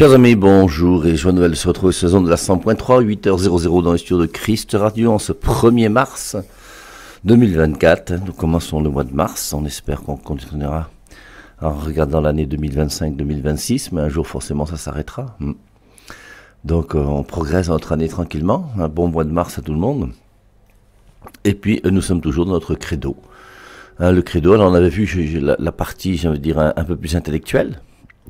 Chers amis, bonjour et joie nouvelle se retrouve saison de la 100.3, 8h00 dans les de Christ Radio en ce 1er mars 2024. Nous commençons le mois de mars, on espère qu'on continuera en regardant l'année 2025-2026, mais un jour forcément ça s'arrêtera. Hmm. Donc euh, on progresse dans notre année tranquillement, un bon mois de mars à tout le monde. Et puis euh, nous sommes toujours dans notre credo. Hein, le credo, alors on avait vu la, partie, j'ai envie dire, un peu plus intellectuelle,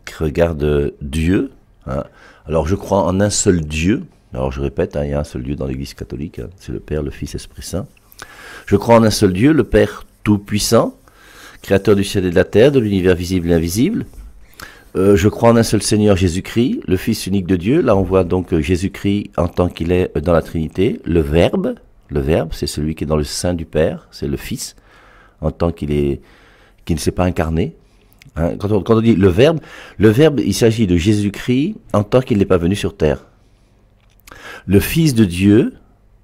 qui regarde Dieu, Hein. Alors je crois en un seul Dieu. Alors je répète, hein, il y a un seul Dieu dans l'Église catholique, hein. c'est le Père, le Fils, l'Esprit Saint. Je crois en un seul Dieu, le Père Tout-Puissant, Créateur du ciel et de la terre, de l'univers visible et invisible. Euh, je crois en un seul Seigneur Jésus-Christ, le Fils unique de Dieu. Là, on voit donc euh, Jésus-Christ en tant qu'il est euh, dans la Trinité, le Verbe. Le Verbe, c'est celui qui est dans le sein du Père, c'est le Fils, en tant qu'il est, ne s'est pas incarné, Hein, quand, on, dit le Verbe, le Verbe, il s'agit de Jésus-Christ en tant qu'il n'est pas venu sur terre. Le Fils de Dieu,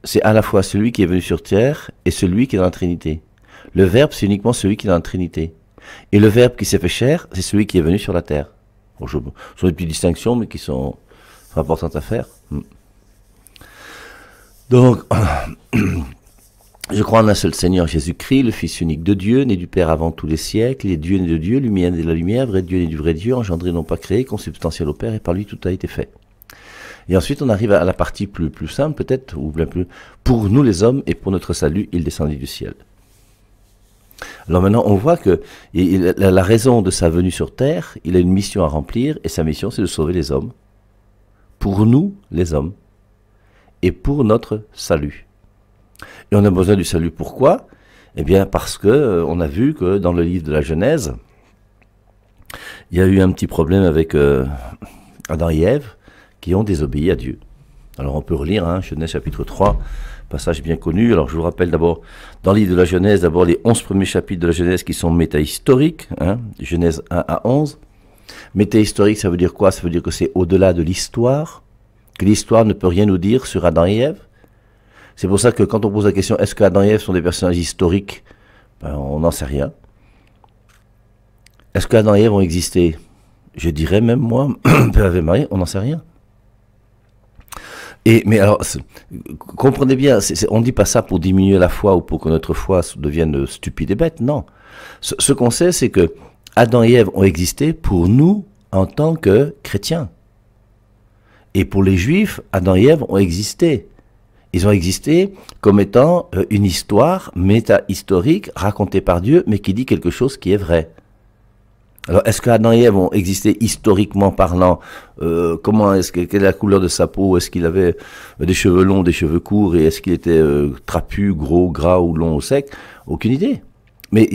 c'est à la fois celui qui est venu sur terre et celui qui est dans la Trinité. Le Verbe, c'est uniquement celui qui est dans la Trinité. Et le Verbe qui s'est fait chair, c'est celui qui est venu sur la terre. ce sont des petites distinctions, mais qui sont importantes à faire. Hmm. Donc, Je crois en un seul Seigneur Jésus-Christ, le Fils unique de Dieu, né du Père avant tous les siècles, est Dieu né de Dieu, lumière né de la lumière, vrai Dieu né du vrai Dieu, engendré non pas créé, consubstantiel au Père, et par lui tout a été fait. Et ensuite, on arrive à la partie plus, plus simple, peut-être, ou bien plus, pour nous les hommes et pour notre salut, il descendit du ciel. Alors maintenant, on voit que la raison de sa venue sur terre, il a une mission à remplir, et sa mission, c'est de sauver les hommes. Pour nous, les hommes. Et pour notre salut. Et on a besoin du salut pourquoi Eh bien parce que euh, on a vu que dans le livre de la Genèse, il y a eu un petit problème avec euh, Adam et Ève qui ont désobéi à Dieu. Alors on peut relire hein, Genèse chapitre 3, passage bien connu. Alors je vous rappelle d'abord, dans le livre de la Genèse, d'abord les 11 premiers chapitres de la Genèse qui sont métahistoriques, hein, Genèse 1 à 11. Métahistorique, ça veut dire quoi Ça veut dire que c'est au-delà de l'histoire, que l'histoire ne peut rien nous dire sur Adam et Ève, c'est pour ça que quand on pose la question est-ce qu'Adam et Ève sont des personnages historiques ben, On n'en sait rien. Est-ce qu'Adam et Ève ont existé Je dirais même moi, Père Marie, on n'en sait rien. Et, mais alors, comprenez bien, on ne dit pas ça pour diminuer la foi ou pour que notre foi devienne stupide et bête, non. Ce, qu'on sait, c'est que Adam et Ève ont existé pour nous en tant que chrétiens. Et pour les juifs, Adam et Ève ont existé ils ont existé comme étant euh, une histoire métahistorique racontée par Dieu, mais qui dit quelque chose qui est vrai. Alors, est-ce que Adam et Ève ont existé historiquement parlant euh, Comment est-ce que quelle est la couleur de sa peau Est-ce qu'il avait euh, des cheveux longs, des cheveux courts Et est-ce qu'il était trapu, gros, gras ou long ou sec Aucune idée. Mais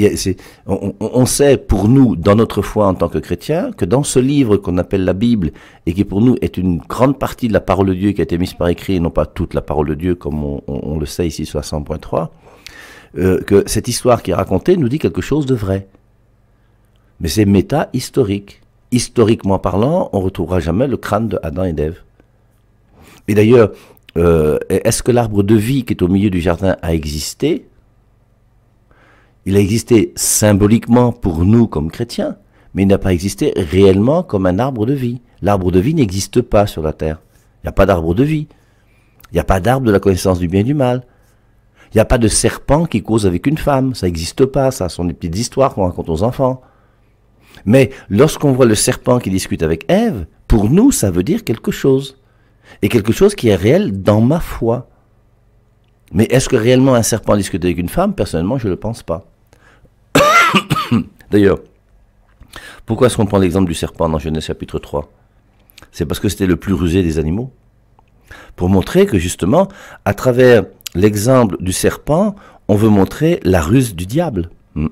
on, sait pour nous, dans notre foi en tant que chrétiens, que dans ce livre qu'on appelle la Bible, et qui pour nous est une grande partie de la parole de Dieu qui a été mise par écrit, et non pas toute la parole de Dieu comme on, le sait ici sur 100.3, euh, que cette histoire qui est racontée nous dit quelque chose de vrai. Mais c'est méta Historiquement parlant, on retrouvera jamais le crâne de Adam et d'Ève. Et d'ailleurs, euh, est-ce que l'arbre de vie qui est au milieu du jardin a existé il a existé symboliquement pour nous comme chrétiens, mais il n'a pas existé réellement comme un arbre de vie. L'arbre de vie n'existe pas sur la terre. Il n'y a pas d'arbre de vie. Il n'y a pas d'arbre de la connaissance du bien et du mal. Il n'y a pas de serpent qui cause avec une femme. Ça n'existe pas, ça. Ce sont des petites histoires qu'on raconte aux enfants. Mais lorsqu'on voit le serpent qui discute avec Ève, pour nous, ça veut dire quelque chose. Et quelque chose qui est réel dans ma foi. Mais est-ce que réellement un serpent discute avec une femme Personnellement, je ne le pense pas. D'ailleurs, pourquoi est-ce qu'on prend l'exemple du serpent dans Genèse chapitre 3 C'est parce que c'était le plus rusé des animaux. Pour montrer que justement, à travers l'exemple du serpent, on veut montrer la ruse du diable. Hmm.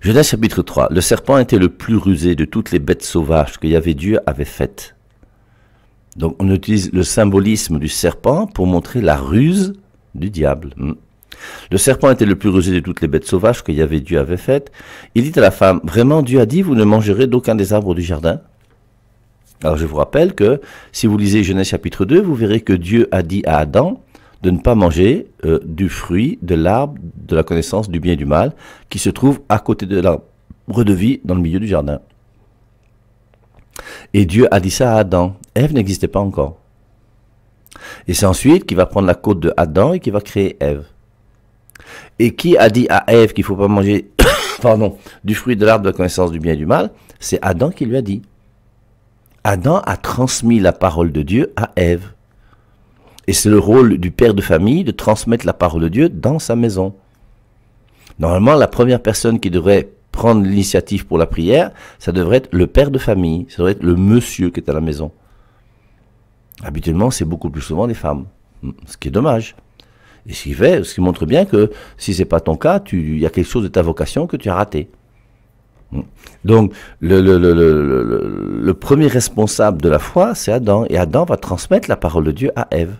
Genèse chapitre 3. Le serpent était le plus rusé de toutes les bêtes sauvages que Yahvé Dieu avait faites. Donc on utilise le symbolisme du serpent pour montrer la ruse du diable. Hmm. Le serpent était le plus rusé de toutes les bêtes sauvages que Dieu avait faites. Il dit à la femme, vraiment Dieu a dit, vous ne mangerez d'aucun des arbres du jardin. Alors je vous rappelle que si vous lisez Genèse chapitre 2, vous verrez que Dieu a dit à Adam de ne pas manger euh, du fruit de l'arbre de la connaissance du bien et du mal qui se trouve à côté de l'arbre de vie dans le milieu du jardin. Et Dieu a dit ça à Adam. Ève n'existait pas encore. Et c'est ensuite qu'il va prendre la côte de Adam et qu'il va créer Ève. Et qui a dit à Ève qu'il faut pas manger pardon, du fruit de l'arbre de la connaissance du bien et du mal C'est Adam qui lui a dit. Adam a transmis la parole de Dieu à Ève. Et c'est le rôle du père de famille de transmettre la parole de Dieu dans sa maison. Normalement, la première personne qui devrait prendre l'initiative pour la prière, ça devrait être le père de famille, ça devrait être le monsieur qui est à la maison. Habituellement, c'est beaucoup plus souvent les femmes, hmm, ce qui est dommage ce qui montre bien que si c'est pas ton cas, il y a quelque chose de ta vocation que tu as raté. Hmm. Donc, le, le, le, le premier responsable de la foi, c'est Adam. Et Adam va transmettre la parole de Dieu à Ève.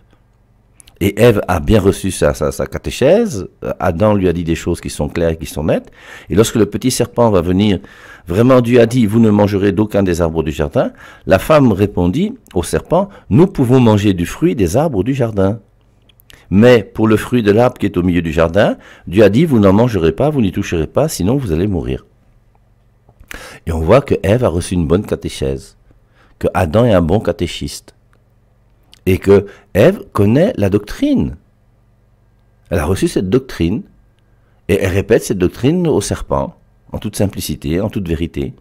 Et Ève a bien reçu sa, sa, sa, catéchèse. Euh, Adam lui a dit des choses qui sont claires et qui sont nettes. Et lorsque le petit serpent va venir, vraiment Dieu a dit, vous ne mangerez d'aucun des arbres du jardin. La femme répondit au serpent, nous pouvons manger du fruit des arbres du jardin. Mais pour le fruit de l'arbre qui est au milieu du jardin, Dieu a dit, vous n'en mangerez pas, vous n'y toucherez pas, sinon vous allez mourir. Et on voit que Ève a reçu une bonne catéchèse, que Adam est un bon catéchiste, et que Ève connaît la doctrine. Elle a reçu cette doctrine, et elle répète cette doctrine au serpent, en toute simplicité, en toute vérité.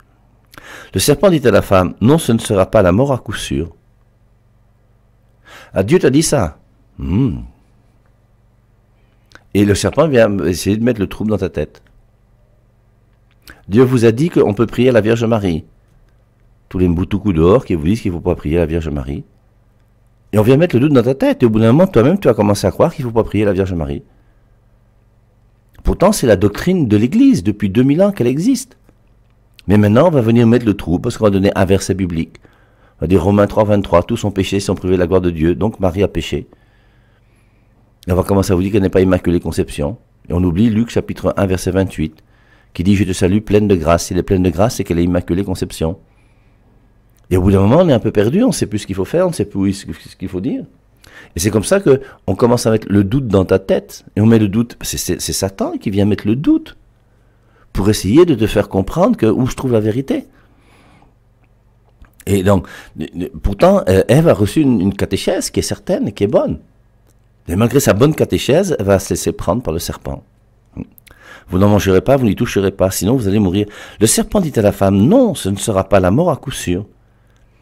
Le serpent dit à la femme, non, ce ne sera pas la mort à coup sûr. Ah, Dieu t'a dit ça. Hmm. Et le serpent vient essayer de mettre le trouble dans ta tête. Dieu vous a dit qu'on peut prier à la Vierge Marie. Tous les mboutoukou dehors qui vous disent qu'il ne faut pas prier à la Vierge Marie. Et on vient mettre le doute dans ta tête. Et au bout d'un moment, toi-même, tu as commencé à croire qu'il ne faut pas prier à la Vierge Marie. Pourtant, c'est la doctrine de l'Église depuis 2000 ans qu'elle existe. Mais maintenant, on va venir mettre le trouble. parce qu'on va donner un verset biblique. On va dire Romains 3, 23, tous ont péché, sont privés de la gloire de Dieu, donc Marie a péché. Et on va commencer à vous dire qu'elle n'est pas Immaculée Conception. Et on oublie Luc chapitre 1 verset 28 qui dit Je te salue pleine de grâce. Si elle est pleine de grâce, c'est qu'elle est Immaculée Conception. Et au bout d'un moment, on est un peu perdu, on ne sait plus ce qu'il faut faire, on ne sait plus ce qu'il faut dire. Et c'est comme ça que on commence à mettre le doute dans ta tête. Et on met le doute, c'est Satan qui vient mettre le doute pour essayer de te faire comprendre que où se trouve la vérité. Et donc, pourtant, euh, Ève a reçu une, une catéchèse qui est certaine, qui est bonne. Mais malgré sa bonne catéchèse, elle va se laisser prendre par le serpent. Hmm. Vous n'en mangerez pas, vous n'y toucherez pas, sinon vous allez mourir. Le serpent dit à la femme, non, ce ne sera pas la mort à coup sûr.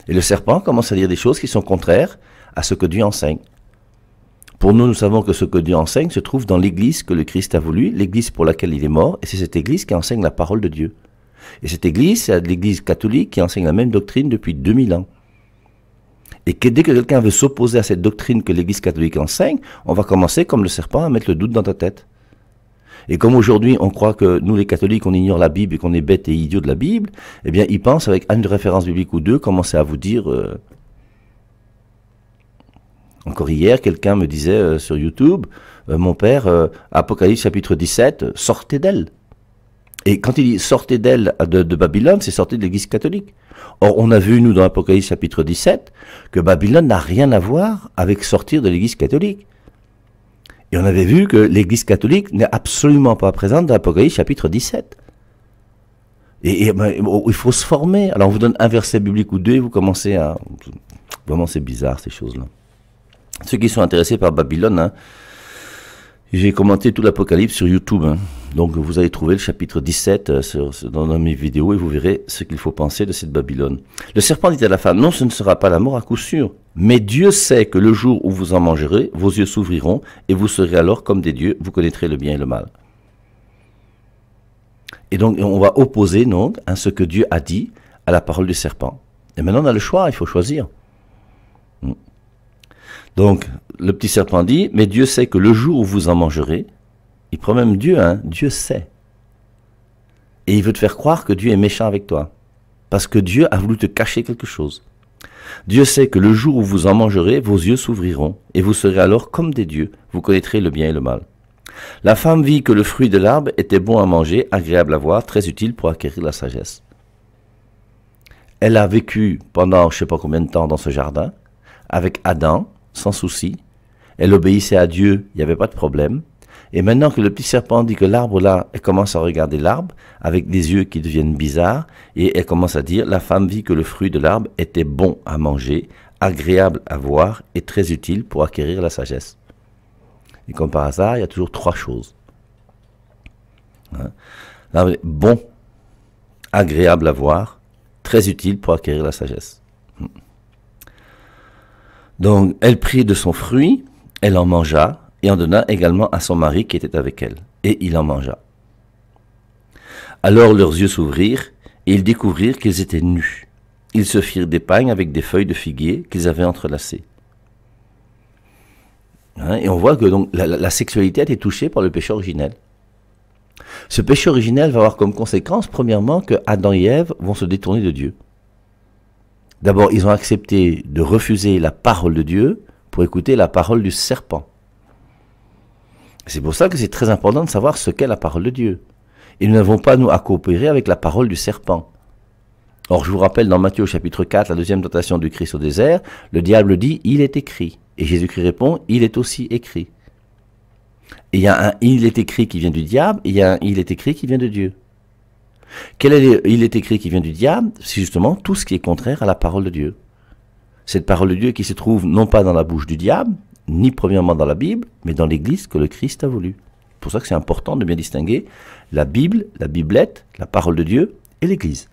Et le serpent commence à dire des choses qui sont contraires à ce que Dieu enseigne. Pour nous, nous savons que ce que Dieu enseigne se trouve dans l'Église que le Christ a voulu, l'Église pour laquelle il est mort, et c'est cette Église qui enseigne la parole de Dieu. Et cette Église, c'est l'Église catholique qui enseigne la même doctrine depuis 2000 ans. Et que dès que quelqu'un veut s'opposer à cette doctrine que l'Église catholique enseigne, on va commencer comme le serpent à mettre le doute dans ta tête. Et comme aujourd'hui on croit que nous les catholiques on ignore la Bible et qu'on est bête et idiot de la Bible, eh bien ils pensent avec une référence biblique ou deux commencer à vous dire. Euh. Encore hier, quelqu'un me disait euh, sur YouTube, euh, mon père, Apocalypse chapitre 17, sortez d'elle. Et quand il dit sortez d'elle, de, Babylone, c'est sortez de l'église catholique. Or, on a vu, nous, dans l'Apocalypse chapitre 17, que Babylone n'a rien à voir avec sortir de l'église catholique. Et on avait vu que l'église catholique n'est absolument pas présente dans l'Apocalypse chapitre 17. Et, il faut se former. Alors, on vous donne un verset biblique ou deux et vous commencez à. Vraiment, c'est bizarre, ces choses-là. Ceux qui sont intéressés par Babylone, hein, j'ai commenté tout l'Apocalypse sur YouTube. Hein. Donc vous allez trouver le chapitre 17 euh, dans mes vidéos et vous verrez ce qu'il faut penser de cette Babylone. Le serpent dit à la femme, non, ce ne sera pas la mort à coup sûr. Mais Dieu sait que le jour où vous en mangerez, vos yeux s'ouvriront et vous serez alors comme des dieux, vous connaîtrez le bien et le mal. Et donc on va opposer non à ce que Dieu a dit à la parole du serpent. Et maintenant on a le choix, il faut choisir. Hmm. Donc, le petit serpent dit, mais Dieu sait que le jour où vous en mangerez, il prend même Dieu, hein, Dieu sait. Et il veut te faire croire que Dieu est méchant avec toi. Parce que Dieu a voulu te cacher quelque chose. Dieu sait que le jour où vous en mangerez, vos yeux s'ouvriront, et vous serez alors comme des dieux, vous connaîtrez le bien et le mal. La femme vit que le fruit de l'arbre était bon à manger, agréable à voir, très utile pour acquérir la sagesse. Elle a vécu pendant je ne sais pas combien de temps dans ce jardin, avec Adam, sans souci. Elle obéissait à Dieu, il n'y avait pas de problème. Et maintenant que le petit serpent dit que l'arbre là, elle commence à regarder l'arbre avec des yeux qui deviennent bizarres et elle commence à dire la femme vit que le fruit de l'arbre était bon à manger, agréable à voir et très utile pour acquérir la sagesse. Et comme par hasard, il y a toujours trois choses. Hein? L'arbre est bon, agréable à voir, très utile pour acquérir la sagesse. Donc elle prit de son fruit, elle en mangea, et en donna également à son mari qui était avec elle, et il en mangea. Alors leurs yeux s'ouvrirent, et ils découvrirent qu'ils étaient nus. Ils se firent des pagnes avec des feuilles de figuier qu'ils avaient entrelacées. Hein, et on voit que donc la, sexualité a été touchée par le péché originel. Ce péché originel va avoir comme conséquence, premièrement, que Adam et Ève vont se détourner de Dieu. D'abord, ils ont accepté de refuser la parole de Dieu pour écouter la parole du serpent. C'est pour ça que c'est très important de savoir ce qu'est la parole de Dieu. Et nous n'avons pas, nous, à coopérer avec la parole du serpent. Or, je vous rappelle dans Matthieu chapitre 4, la deuxième tentation du Christ au désert, le diable dit Il est écrit. Et Jésus-Christ répond Il est aussi écrit. il y a un Il est écrit qui vient du diable, et il y a un Il est écrit qui vient de Dieu. Quel est, il est écrit qui vient du diable C'est justement tout ce qui est contraire à la parole de Dieu. Cette parole de Dieu qui se trouve non pas dans la bouche du diable, ni premièrement dans la Bible, mais dans l'Église que le Christ a voulu. C'est pour ça que c'est important de bien distinguer la Bible, la Biblette, la parole de Dieu et l'Église.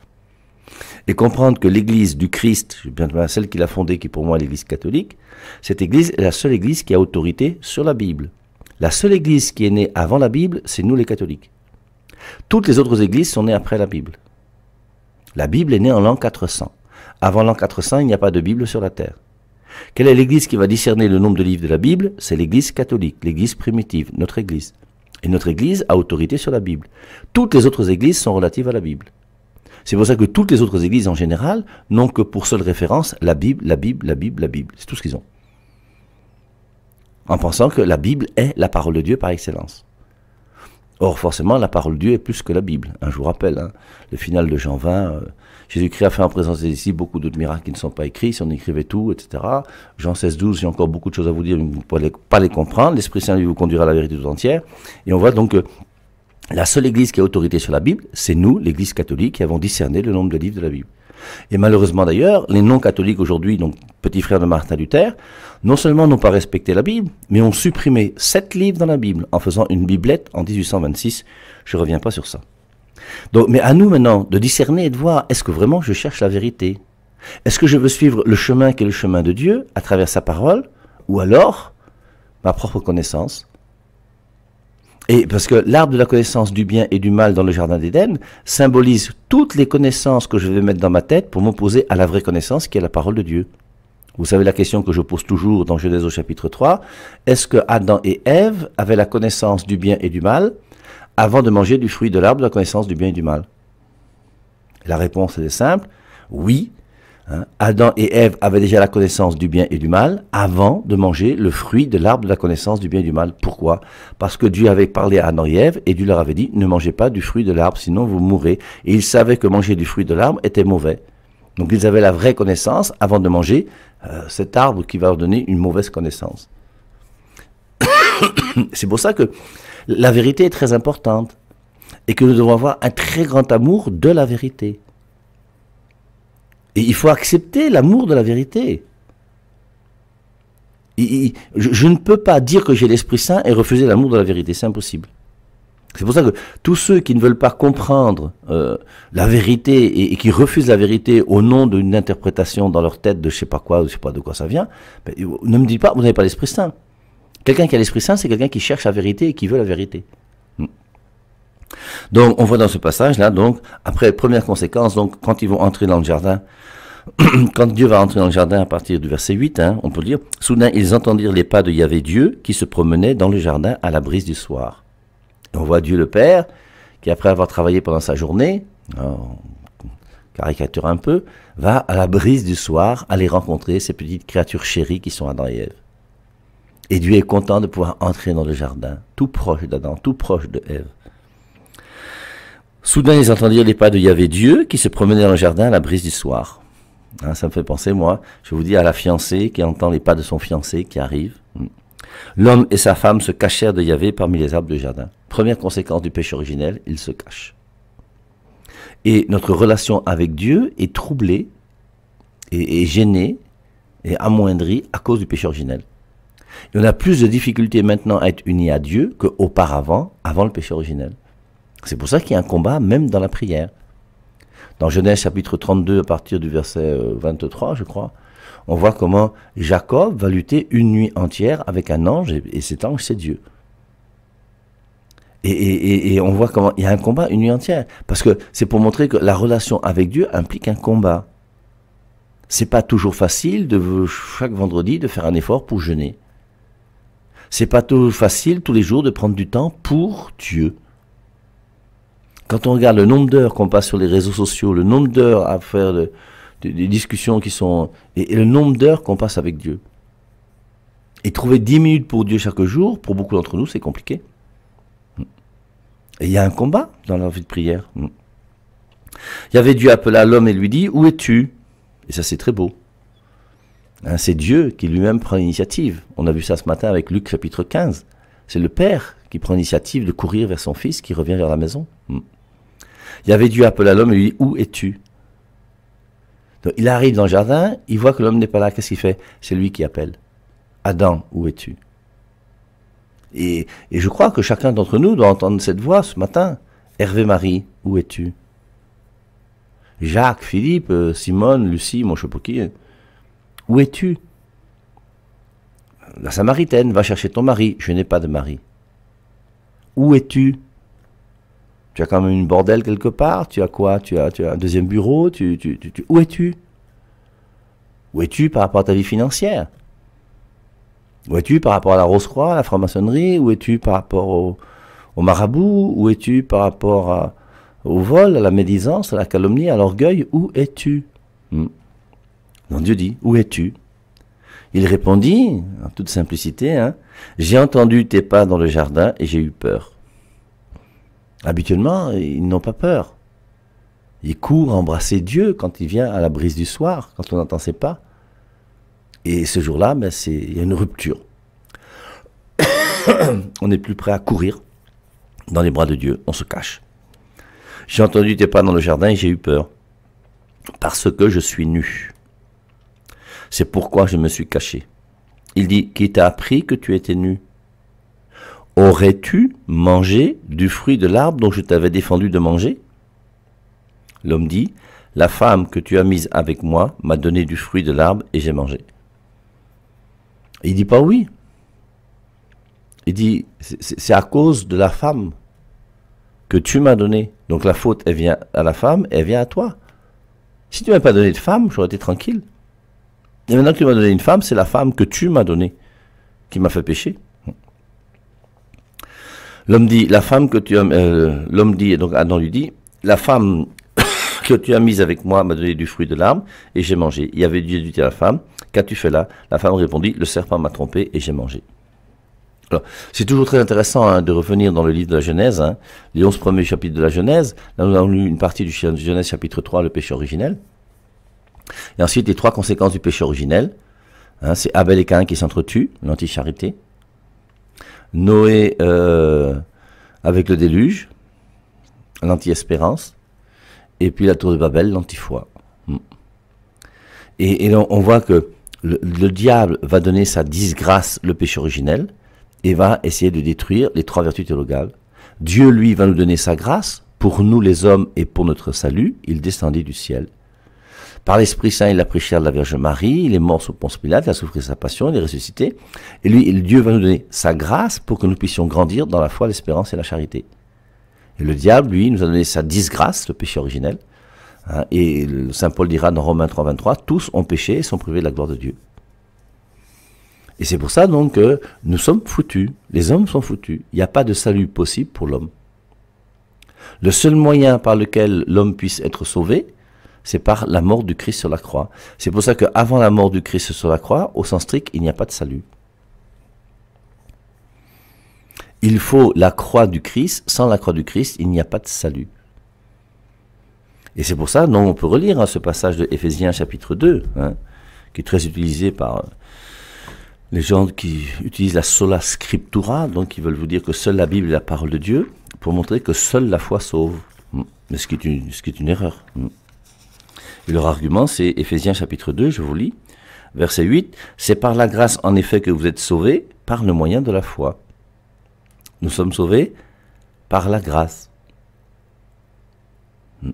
Et comprendre que l'Église du Christ, bien celle qu'il a fondée, qui pour moi est l'Église catholique, cette Église est la seule Église qui a autorité sur la Bible. La seule Église qui est née avant la Bible, c'est nous les catholiques. Toutes les autres églises sont nées après la Bible. La Bible est née en l'an 400. Avant l'an 400, il n'y a pas de Bible sur la terre. Quelle est l'église qui va discerner le nombre de livres de la Bible C'est l'église catholique, l'église primitive, notre église. Et notre église a autorité sur la Bible. Toutes les autres églises sont relatives à la Bible. C'est pour ça que toutes les autres églises en général n'ont que pour seule référence la Bible, la Bible, la Bible, la Bible. C'est tout ce qu'ils ont. En pensant que la Bible est la parole de Dieu par excellence. Or, forcément, la parole de Dieu est plus que la Bible. Un hein, je vous rappelle, hein. le final de Jean 20, euh, Jésus-Christ a fait en présence ici beaucoup d'autres miracles qui ne sont pas écrits, si on écrivait tout, etc. Jean 16, 12, j'ai encore beaucoup de choses à vous dire, mais vous ne pouvez pas les comprendre. L'Esprit Saint vous conduira à la vérité tout entière. Et on voit donc que la seule Église qui a autorité sur la Bible, c'est nous, l'Église catholique, qui avons discerné le nombre de livres de la Bible. Et malheureusement d'ailleurs, les non-catholiques aujourd'hui, donc petits frères de Martin Luther, non seulement n'ont pas respecté la Bible, mais ont supprimé sept livres dans la Bible en faisant une biblette en 1826. Je reviens pas sur ça. mais à nous maintenant de discerner et de voir, est-ce que vraiment je cherche la vérité Est-ce que je veux suivre le chemin qui est le chemin de Dieu à travers sa parole Ou alors ma propre connaissance et parce que l'arbre de la connaissance du bien et du mal dans le jardin d'Éden symbolise toutes les connaissances que je vais mettre dans ma tête pour m'opposer à la vraie connaissance qui est la parole de Dieu. Vous savez la question que je pose toujours dans Genèse au chapitre 3, est-ce que Adam et Ève avaient la connaissance du bien et du mal avant de manger du fruit de l'arbre de la connaissance du bien et du mal La réponse est simple, oui, Hein? Adam et Ève avaient déjà la connaissance du bien et du mal avant de manger le fruit de l'arbre de la connaissance du bien et du mal. Pourquoi Parce que Dieu avait parlé à Adam et Ève et Dieu leur avait dit ne mangez pas du fruit de l'arbre, sinon vous mourrez. Et ils savaient que manger du fruit de l'arbre était mauvais. Donc ils avaient la vraie connaissance avant de manger euh, cet arbre qui va leur donner une mauvaise connaissance. C'est pour ça que la vérité est très importante et que nous devons avoir un très grand amour de la vérité. Et il faut accepter l'amour de la vérité. Je, ne peux pas dire que j'ai l'Esprit Saint et refuser l'amour de la vérité, c'est impossible. C'est pour ça que tous ceux qui ne veulent pas comprendre euh, la vérité et, qui refusent la vérité au nom d'une interprétation dans leur tête de je sais pas quoi, ou je sais pas de quoi ça vient, ben, euh, ne me dites pas, vous n'avez pas l'Esprit Saint. Quelqu'un qui a l'Esprit Saint, c'est quelqu'un qui cherche la vérité et qui veut la vérité. Hmm. Donc, on voit dans ce passage-là, donc, après, première conséquence, donc, quand ils vont entrer dans le jardin, quand Dieu va entrer dans le jardin à partir du verset 8, hein, on peut dire, soudain ils entendirent les pas de Yahvé Dieu qui se promenait dans le jardin à la brise du soir. on voit Dieu le Père qui, après avoir travaillé pendant sa journée, hein, caricature un peu, va à la brise du soir aller rencontrer ces petites créatures chéries qui sont Adam et Ève. Et Dieu est content de pouvoir entrer dans le jardin, tout proche d'Adam, tout proche de Ève. Soudain, ils entendirent les pas de Yahvé Dieu qui se promenait dans le jardin à la brise du soir. Hein, ça me fait penser, moi, je vous dis, à la fiancée qui entend les pas de son fiancé qui arrive. Hmm. L'homme et sa femme se cachèrent de Yahvé parmi les arbres du jardin. Première conséquence du péché originel, ils se cachent. Et notre relation avec Dieu est troublée et, gênée et amoindrie à cause du péché originel. Et on a plus de difficultés maintenant à être unis à Dieu qu'auparavant, avant le péché originel. C'est pour ça qu'il y a un combat même dans la prière. Dans Genèse chapitre 32, à partir du verset 23, euh, je crois, on voit comment Jacob va lutter une nuit entière avec un ange, et cet ange, c'est Dieu. Et, on voit comment il y a un combat une nuit entière. Parce que c'est pour montrer que la relation avec Dieu implique un combat. C'est pas toujours facile chaque vendredi de faire un effort pour jeûner. C'est pas toujours facile tous les jours de prendre du temps pour Dieu. Quand on regarde le nombre d'heures qu'on passe sur les réseaux sociaux, le nombre d'heures à faire des discussions qui sont... et, le nombre d'heures qu'on passe avec Dieu. Et trouver 10 minutes pour Dieu chaque jour, pour beaucoup d'entre nous, c'est compliqué. Et il y a un combat dans la vie de prière. Il y avait Dieu à l'homme et lui dit, où es-tu Et ça c'est très beau. Hein, c'est Dieu qui lui-même prend l'initiative. On a vu ça ce matin avec Luc chapitre 15. C'est le Père qui prend l'initiative de courir vers son fils qui revient vers la maison. Il y avait Dieu à l'homme et lui dit, où es-tu Donc il arrive dans le jardin, il voit que l'homme n'est pas là, qu'est-ce qu'il fait C'est lui qui appelle. Adam, où es-tu et, je crois que chacun d'entre nous doit entendre cette voix ce matin. Hervé Marie, où es-tu Jacques, Philippe, euh, Simone, Lucie, mon qui, où es-tu La Samaritaine, va chercher ton mari, je n'ai pas de mari. Où es-tu tu as quand même une bordelle quelque part Tu as quoi tu as, tu as un deuxième bureau tu, tu, tu, Où es-tu Où es-tu par rapport à ta vie financière Où es-tu par rapport à la Rose-Croix, à la franc-maçonnerie Où es-tu par rapport au, au marabout Où es-tu par rapport au vol, à la médisance, à la calomnie, à l'orgueil Où es-tu hmm. Donc Dieu dit, où es-tu Il répondit, en toute simplicité, hein, j'ai entendu tes pas dans le jardin et j'ai eu peur. Habituellement, ils n'ont pas peur. Ils courent embrasser Dieu quand il vient à la brise du soir, quand on n'entend ses pas. Et ce jour-là, ben, il y a une rupture. on n'est plus prêt à courir dans les bras de Dieu, on se cache. J'ai entendu tes pas dans le jardin et j'ai eu peur, parce que je suis nu. C'est pourquoi je me suis caché. Il dit, qui t'a appris que tu étais nu Aurais-tu mangé du fruit de l'arbre dont je t'avais défendu de manger L'homme dit, La femme que tu as mise avec moi m'a donné du fruit de l'arbre et j'ai mangé. Il dit pas oui. Il dit, c'est à cause de la femme que tu m'as donné. Donc la faute, elle vient à la femme, elle vient à toi. Si tu m'avais pas donné de femme, j'aurais été tranquille. Et maintenant que tu m'as donné une femme, c'est la femme que tu m'as donnée qui m'a fait pécher. L'homme dit, la femme que tu as, euh, l'homme dit, donc Adam lui dit, la femme que tu as mise avec moi m'a donné du fruit de l'arbre et j'ai mangé. Il y avait Dieu dit à la femme, qu'as-tu fait là La femme répondit, le serpent m'a trompé et j'ai mangé. Alors, c'est toujours très intéressant hein, de revenir dans le livre de la Genèse, hein. les 11 premiers chapitres de la Genèse. Là, nous avons lu une partie du Genèse chapitre 3, le péché originel. Et ensuite, les trois conséquences du péché originel. Hein. c'est Abel et Caïn qui s'entretuent, l'anticharité. Noé euh, avec le déluge, l'anti-espérance, et puis la tour de Babel, l'antifoi. Mm. Et, et on, voit que le, le, diable va donner sa disgrâce, le péché originel, et va essayer de détruire les trois vertus théologales. Dieu, lui, va nous donner sa grâce. Pour nous, les hommes, et pour notre salut, il descendit du ciel. Par l'Esprit Saint, il a pris à de la Vierge Marie, il est mort sous pont Pilate, il a souffert sa passion, il est ressuscité. Et lui, Dieu va nous donner sa grâce pour que nous puissions grandir dans la foi, l'espérance et la charité. Et le diable, lui, nous a donné sa disgrâce, le péché originel. Hein, et Saint Paul dira dans Romains 3, 23, tous ont péché et sont privés de la gloire de Dieu. Et c'est pour ça donc que nous sommes foutus, les hommes sont foutus. Il n'y a pas de salut possible pour l'homme. Le seul moyen par lequel l'homme puisse être sauvé, c'est par la mort du Christ sur la croix. C'est pour ça qu'avant la mort du Christ sur la croix, au sens strict, il n'y a pas de salut. Il faut la croix du Christ. Sans la croix du Christ, il n'y a pas de salut. Et c'est pour ça, non, on peut relire hein, ce passage de Ephésiens chapitre 2, hein, qui est très utilisé par les gens qui utilisent la sola scriptura, donc qui veulent vous dire que seule la Bible est la parole de Dieu, pour montrer que seule la foi sauve. Hmm. Mais ce qui est une erreur. Hmm leur argument, c'est Ephésiens chapitre 2, je vous lis, verset 8, C'est par la grâce en effet que vous êtes sauvés par le moyen de la foi. Nous sommes sauvés par la grâce. Hmm.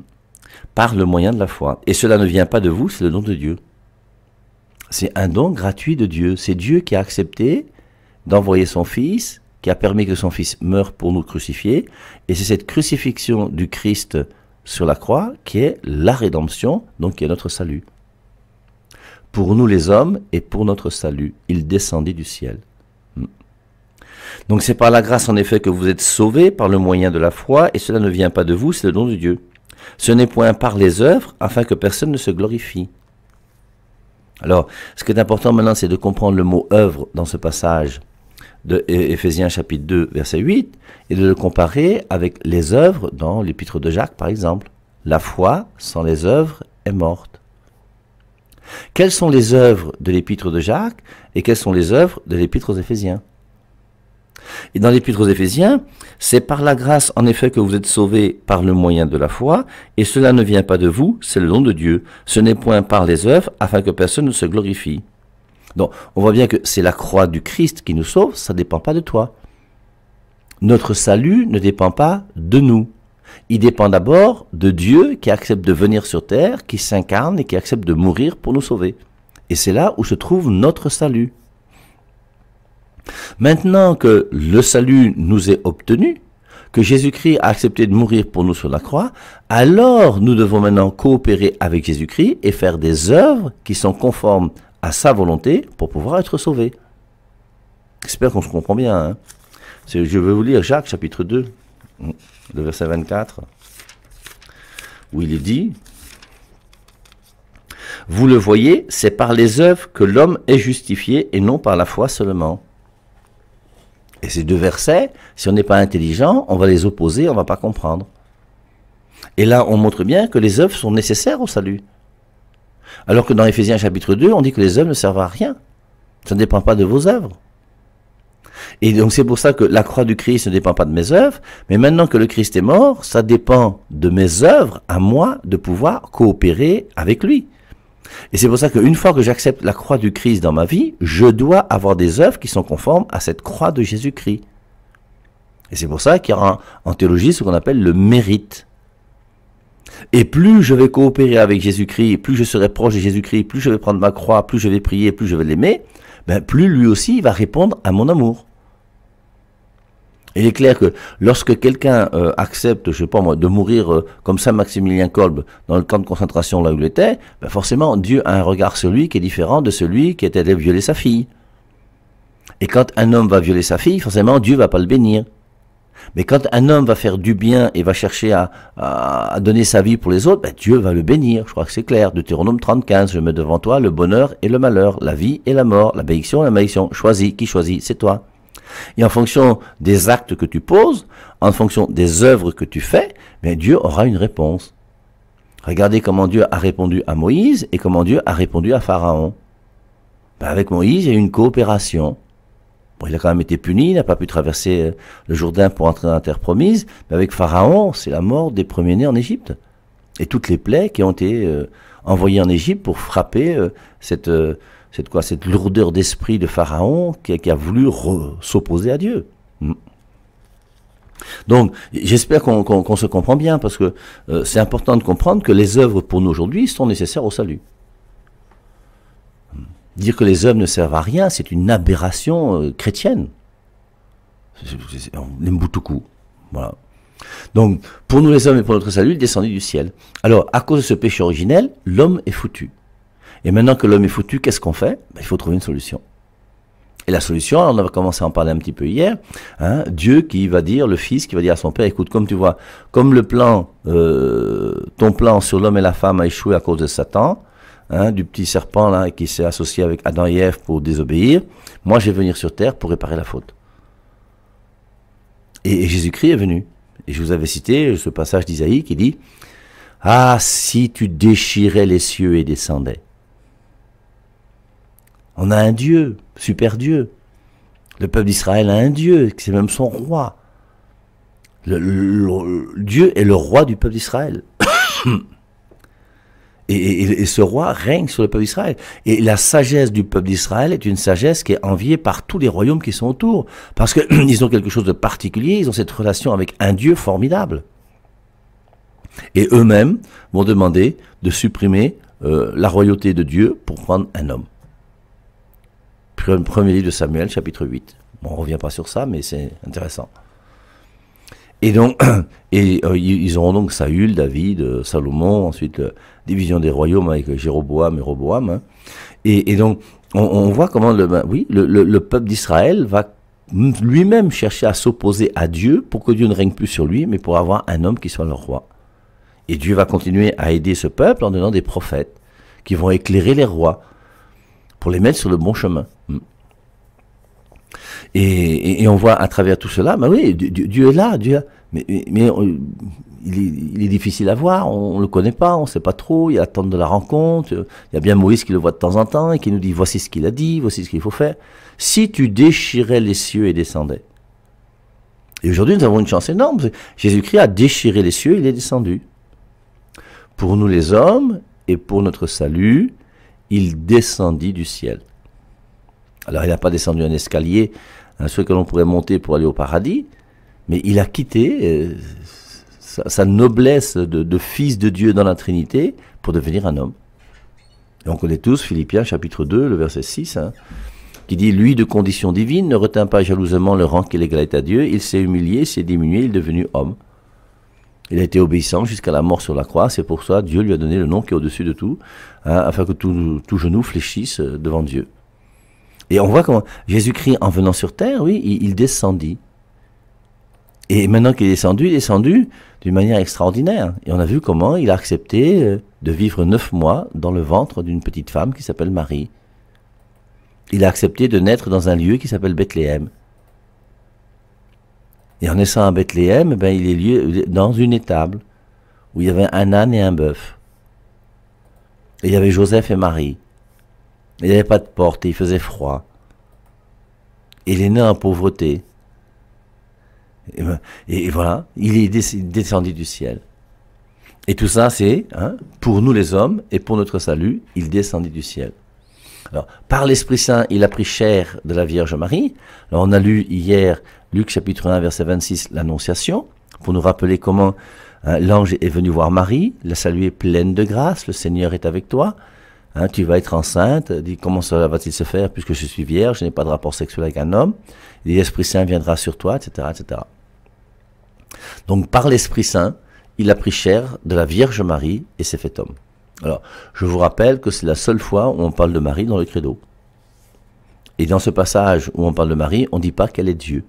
Par le moyen de la foi. Et cela ne vient pas de vous, c'est le don de Dieu. C'est un don gratuit de Dieu. C'est Dieu qui a accepté d'envoyer son Fils, qui a permis que son Fils meure pour nous crucifier. Et c'est cette crucifixion du Christ sur la croix, qui est la rédemption, donc qui est notre salut. Pour nous les hommes et pour notre salut, il descendit du ciel. Hmm. Donc c'est par la grâce en effet que vous êtes sauvés par le moyen de la foi, et cela ne vient pas de vous, c'est le don de Dieu. Ce n'est point par les œuvres, afin que personne ne se glorifie. Alors, ce qui est important maintenant, c'est de comprendre le mot œuvre dans ce passage de Éphésiens chapitre 2, verset 8, et de le comparer avec les œuvres dans l'épître de Jacques, par exemple. La foi sans les œuvres est morte. Quelles sont les œuvres de l'épître de Jacques et quelles sont les œuvres de l'épître aux Éphésiens et dans l'épître aux Éphésiens, c'est par la grâce en effet que vous êtes sauvés par le moyen de la foi, et cela ne vient pas de vous, c'est le don de Dieu. Ce n'est point par les œuvres, afin que personne ne se glorifie. Donc on voit bien que c'est la croix du Christ qui nous sauve, ça ne dépend pas de toi. Notre salut ne dépend pas de nous. Il dépend d'abord de Dieu qui accepte de venir sur terre, qui s'incarne et qui accepte de mourir pour nous sauver. Et c'est là où se trouve notre salut. Maintenant que le salut nous est obtenu, que Jésus-Christ a accepté de mourir pour nous sur la croix, alors nous devons maintenant coopérer avec Jésus-Christ et faire des œuvres qui sont conformes à sa volonté pour pouvoir être sauvé. J'espère qu'on se comprend bien. Hein. je veux vous lire Jacques chapitre 2, le verset 24, où il est dit, Vous le voyez, c'est par les œuvres que l'homme est justifié et non par la foi seulement. Et ces deux versets, si on n'est pas intelligent, on va les opposer, on ne va pas comprendre. Et là, on montre bien que les œuvres sont nécessaires au salut. Alors que dans Ephésiens chapitre 2, on dit que les œuvres ne servent à rien. Ça ne dépend pas de vos œuvres. Et donc c'est pour ça que la croix du Christ ne dépend pas de mes œuvres, mais maintenant que le Christ est mort, ça dépend de mes œuvres à moi de pouvoir coopérer avec lui. Et c'est pour ça qu'une fois que j'accepte la croix du Christ dans ma vie, je dois avoir des œuvres qui sont conformes à cette croix de Jésus-Christ. Et c'est pour ça qu'il y aura en théologie ce qu'on appelle le mérite. Et plus je vais coopérer avec Jésus-Christ, plus je serai proche de Jésus-Christ, plus je vais prendre ma croix, plus je vais prier, plus je vais l'aimer, ben plus lui aussi va répondre à mon amour. Il est clair que lorsque quelqu'un euh, accepte, je sais pas moi, de mourir euh, comme ça Maximilien Kolb dans le camp de concentration là où il était, ben forcément Dieu a un regard sur lui qui est différent de celui qui était allé violer sa fille. Et quand un homme va violer sa fille, forcément Dieu va pas le bénir. Mais quand un homme va faire du bien et va chercher à, donner sa vie pour les autres, ben, Dieu va le bénir. Je crois que c'est clair. Deutéronome 35, je mets devant toi le bonheur et le malheur, la vie et la mort, la bénédiction et la malédiction. Choisis, qui choisit C'est toi. Et en fonction des actes que tu poses, en fonction des œuvres que tu fais, ben Dieu aura une réponse. Regardez comment Dieu a répondu à Moïse et comment Dieu a répondu à Pharaon. Ben, avec Moïse, il y a une coopération. Bon, il a quand même été puni, il n'a pas pu traverser euh, le Jourdain pour entrer dans la terre promise, mais avec Pharaon, c'est la mort des premiers-nés en Égypte. Et toutes les plaies qui ont été euh, envoyées en Égypte pour frapper euh, cette, cette, quoi, cette lourdeur d'esprit de Pharaon qui, a voulu s'opposer à Dieu. Hmm. Donc, j'espère qu'on se comprend bien, parce que c'est important de comprendre que les œuvres pour nous aujourd'hui sont nécessaires au salut. Dire que les hommes ne servent à rien, c'est une aberration euh, chrétienne. On Voilà. Donc, pour nous les hommes et pour notre salut, il descendit du ciel. Alors, à cause de ce péché originel, l'homme est foutu. Et maintenant que l'homme est foutu, qu'est-ce qu'on fait ben, Il faut trouver une solution. Et la solution, on avait commencé à en parler un petit peu hier, hein, Dieu qui va dire, le Fils qui va dire à son Père, écoute, comme tu vois, comme le plan, euh, ton plan sur l'homme et la femme a échoué à cause de Satan, Hein, du petit serpent là qui s'est associé avec Adam et Ève pour désobéir. Moi, je vais venir sur terre pour réparer la faute. Et, Jésus-Christ est venu. Et je vous avais cité ce passage d'Isaïe qui dit Ah, si tu déchirais les cieux et descendais. On a un Dieu, super Dieu. Le peuple d'Israël a un Dieu, c'est même son roi. le, Dieu est le roi du peuple d'Israël. Et, ce roi règne sur le peuple d'Israël. Et la sagesse du peuple d'Israël est une sagesse qui est enviée par tous les royaumes qui sont autour. Parce qu'ils ont quelque chose de particulier, ils ont cette relation avec un Dieu formidable. Et eux-mêmes vont demander de supprimer euh, la royauté de Dieu pour prendre un homme. Premier livre de Samuel, chapitre 8. on ne revient pas sur ça, mais c'est intéressant. Et donc, et, euh, ils auront donc Saül, David, euh, Salomon, ensuite euh, division des royaumes avec Jéroboam et Roboam. Hein. Et, donc, on, voit comment le, ben, oui, le, le peuple d'Israël va lui-même chercher à s'opposer à Dieu pour que Dieu ne règne plus sur lui, mais pour avoir un homme qui soit leur roi. Et Dieu va continuer à aider ce peuple en donnant des prophètes qui vont éclairer les rois pour les mettre sur le bon chemin. Hmm. Et, on voit à travers tout cela, bah oui, Dieu, est là, Dieu. Mais, mais il, est, difficile à voir, on ne le connaît pas, on ne sait pas trop, il y a de la rencontre, il y a bien Moïse qui le voit de temps en temps et qui nous dit voici ce qu'il a dit, voici ce qu'il faut faire. Si tu déchirais les cieux et descendais. Et aujourd'hui, nous avons une chance énorme. Jésus-Christ a déchiré les cieux, il est descendu. Pour nous les hommes et pour notre salut, il descendit du ciel. Alors il n'a pas descendu un escalier, un que l'on pourrait monter pour aller au paradis, mais il a quitté euh, sa, noblesse de, fils de Dieu dans la Trinité pour devenir un homme. on connaît tous Philippiens chapitre 2, le verset 6, hein, qui dit, lui de condition divine ne retint pas jalousement le rang qu'il égalait à Dieu, il s'est humilié, s'est diminué, il est devenu homme. Il a été obéissant jusqu'à la mort sur la croix, c'est pour ça Dieu lui a donné le nom qui est au-dessus de tout, hein, afin que tout, tout genou fléchisse devant Dieu. Et on voit comment Jésus-Christ, en venant sur terre, oui, il, descendit. Et maintenant qu'il est descendu, il est descendu d'une manière extraordinaire. Et on a vu comment il a accepté euh, de vivre neuf mois dans le ventre d'une petite femme qui s'appelle Marie. Il a accepté de naître dans un lieu qui s'appelle Bethléem. Et en naissant à Bethléem, eh ben, il est lieu euh, dans une étable où il y avait un âne et un bœuf. Et il y avait Joseph et Marie. Il n'y avait pas de porte et il faisait froid. Il est né en pauvreté. Ben, et, voilà, il est descendu du ciel. Et tout ça, c'est hein, pour nous les hommes et pour notre salut, il descendit du ciel. Alors, par l'Esprit Saint, il a pris chair de la Vierge Marie. Alors, on a lu hier Luc chapitre 1, verset 26, l'Annonciation, pour nous rappeler comment hein, l'ange est venu voir Marie, la saluer pleine de grâce, le Seigneur est avec toi. Hein, tu vas être enceinte, dis comment ça va-t-il se faire puisque je suis vierge, je n'ai pas de rapport sexuel avec un homme. L'Esprit Saint viendra sur toi, etc., etc. Donc par l'Esprit Saint, il a pris chair de la Vierge Marie et s'est fait homme. Alors, je vous rappelle que c'est la seule fois où on parle de Marie dans le credo. Et dans ce passage où on parle de Marie, on ne dit pas qu'elle est Dieu.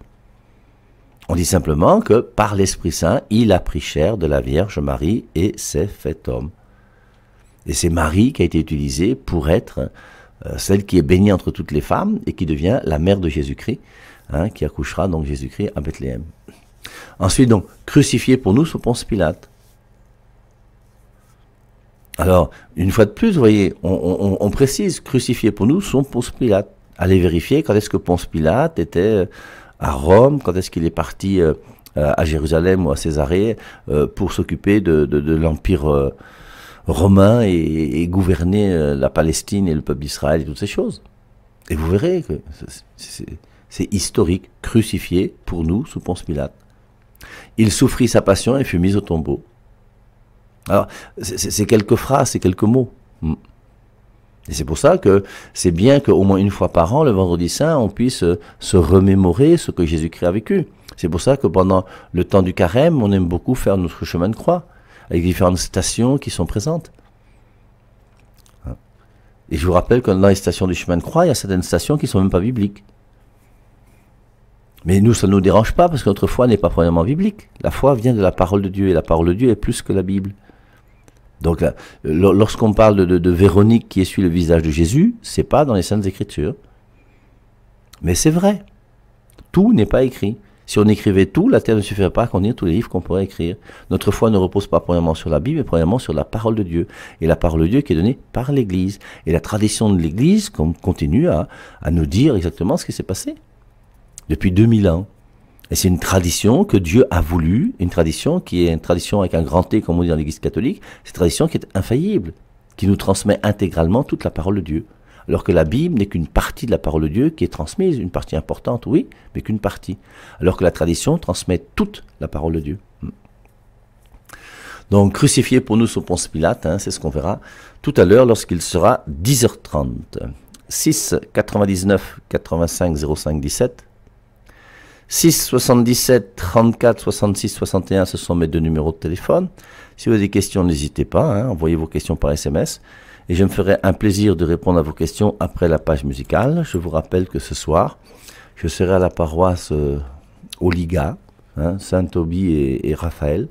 On dit simplement que par l'Esprit Saint, il a pris chair de la Vierge Marie et s'est fait homme. Et c'est Marie qui a été utilisée pour être euh, celle qui est bénie entre toutes les femmes et qui devient la mère de Jésus-Christ, hein, qui accouchera donc Jésus-Christ à Bethléem. Ensuite, donc, crucifié pour nous sous Ponce Pilate. Alors, une fois de plus, vous voyez, on, précise, crucifié pour nous sous Ponce Pilate. Allez vérifier quand est-ce que Ponce Pilate était euh, à Rome, quand est-ce qu'il est parti euh, à Jérusalem ou à Césarée pour s'occuper de, de l'Empire romain et, gouverner euh, la Palestine et le peuple d'Israël et toutes ces choses. Et vous verrez que c'est historique, crucifié pour nous sous Ponce Pilate. Il souffrit sa passion et fut mis au tombeau. Alors, c'est quelques phrases, c'est quelques mots. Mm. Et c'est pour ça que c'est bien qu'au moins une fois par an, le vendredi saint, on puisse euh, se remémorer ce que Jésus-Christ a vécu. C'est pour ça que pendant le temps du carême, on aime beaucoup faire notre chemin de croix avec différentes stations qui sont présentes. Hein. Et je vous rappelle que dans les stations du chemin de croix, il y a certaines stations qui ne sont même pas bibliques. Mais nous, ça ne nous dérange pas parce que notre foi n'est pas premièrement biblique. La foi vient de la parole de Dieu et la parole de Dieu est plus que la Bible. Donc, euh, lorsqu'on parle de, Véronique qui essuie le visage de Jésus, c'est pas dans les Saintes Écritures. Mais c'est vrai. Tout n'est pas écrit. Si on écrivait tout, la terre ne suffirait pas à contenir tous les livres qu'on pourrait écrire. Notre foi ne repose pas premièrement sur la Bible, mais premièrement sur la parole de Dieu. Et la parole de Dieu qui est donnée par l'Église. Et la tradition de l'Église continue à, nous dire exactement ce qui s'est passé depuis 2000 ans. Et c'est une tradition que Dieu a voulu, une tradition qui est une tradition avec un grand T, e, comme on dit dans l'Église catholique, c'est une tradition qui est infaillible, qui nous transmet intégralement toute la parole de Dieu. Alors que la Bible n'est qu'une partie de la parole de Dieu qui est transmise, une partie importante, oui, mais qu'une partie. Alors que la tradition transmet toute la parole de Dieu. Hmm. Donc crucifié pour nous son Ponce Pilate, hein, c'est ce qu'on verra tout à l'heure lorsqu'il sera 10h30. 6 99 85 05 17 6 77 34 66 61, ce sont mes deux numéros de téléphone. Si vous avez des questions, n'hésitez pas, hein, envoyez vos questions par SMS et je me ferai un plaisir de répondre à vos questions après la page musicale. Je vous rappelle que ce soir, je serai à la paroisse euh, Oliga, hein, Saint-Toby et, Raphaël,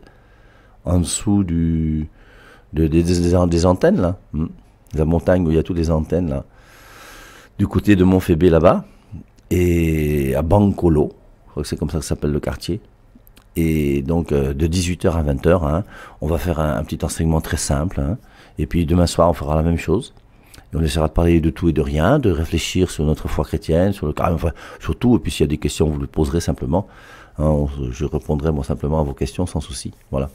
en dessous des, antennes, là, hmm. la montagne où il y a toutes les antennes, là, du côté de Montfébé là-bas, et à Bancolo, je crois que c'est comme ça que s'appelle le quartier. Et donc euh, de 18h à 20h, hein, on va faire un, petit enseignement très simple. Hein. Et puis demain soir, on fera la même chose. on essaiera de parler de tout et de rien, de réfléchir sur notre foi chrétienne, sur le carême, enfin, surtout. Et puis s'il y a des questions, vous le poserez simplement. Hein, je répondrai moi simplement à vos questions sans souci. Voilà.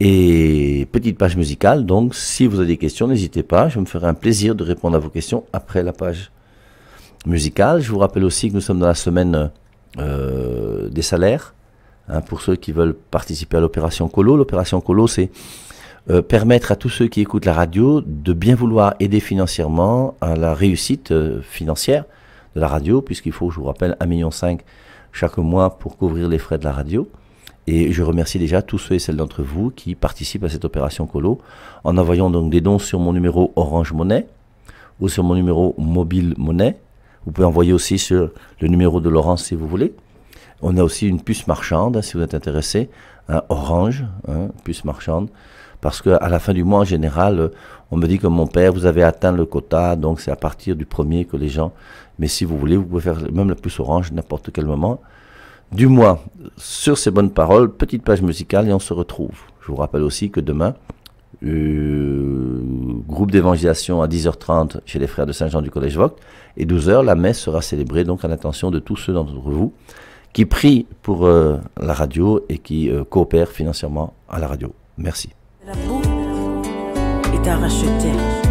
Et petite page musicale, donc si vous avez des questions, n'hésitez pas, je me ferai un plaisir de répondre à vos questions après la page musicale. Je vous rappelle aussi que nous sommes dans la semaine euh, des salaires, hein, pour ceux qui veulent participer à l'opération Colo. L'opération Colo, c'est euh, permettre à tous ceux qui écoutent la radio de bien vouloir aider financièrement à la réussite euh, financière de la radio, puisqu'il faut, je vous rappelle, 1,5 million chaque mois pour couvrir les frais de la radio. Et je remercie déjà tous ceux et celles d'entre vous qui participent à cette opération Colo en envoyant donc des dons sur mon numéro Orange Monnaie ou sur mon numéro Mobile Monnaie. Vous pouvez envoyer aussi sur le numéro de Laurence si vous voulez. On a aussi une puce marchande hein, si vous êtes intéressé, un Orange, hein, puce marchande. Parce qu'à la fin du mois, en général, euh, on me dit que mon père, vous avez atteint le quota, donc c'est à partir du premier que les gens. Mais si vous voulez, vous pouvez faire même la puce orange n'importe quel moment du mois. Sur ces bonnes paroles, petite page musicale et on se retrouve. Je vous rappelle aussi que demain, euh, groupe d'évangélisation à 10h30 chez les frères de Saint-Jean du Collège Vogt et 12h, la messe sera célébrée donc à l'attention de tous ceux d'entre vous qui prient pour euh, la radio et qui coopèrent financièrement à la radio. Merci. La L'amour est à racheter.